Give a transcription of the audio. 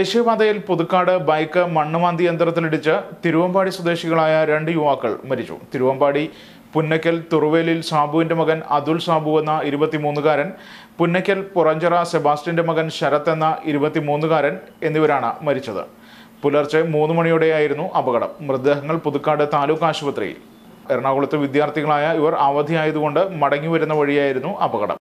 ദേശീയപാതയിൽ പുതുക്കാട് ബൈക്ക് മണ്ണുമാന്തി യന്ത്രത്തിലിടിച്ച് തിരുവമ്പാടി സ്വദേശികളായ രണ്ട് യുവാക്കൾ മരിച്ചു തിരുവമ്പാടി പുന്നക്കൽ തുറവേലിൽ സാബുവിന്റെ മകൻ അതുൽ സാബു എന്ന ഇരുപത്തിമൂന്നുകാരൻ പുന്നക്കൽ പുറഞ്ചറ സെബാസ്റ്റ്യന്റെ മകൻ ശരത് എന്ന ഇരുപത്തിമൂന്നുകാരൻ എന്നിവരാണ് മരിച്ചത് പുലർച്ചെ മൂന്ന് മണിയോടെയായിരുന്നു അപകടം മൃതദേഹങ്ങൾ പുതുക്കാട് താലൂക്ക് ആശുപത്രിയിൽ എറണാകുളത്ത് വിദ്യാർത്ഥികളായ ഇവർ അവധിയായതുകൊണ്ട് മടങ്ങി വരുന്ന വഴിയായിരുന്നു അപകടം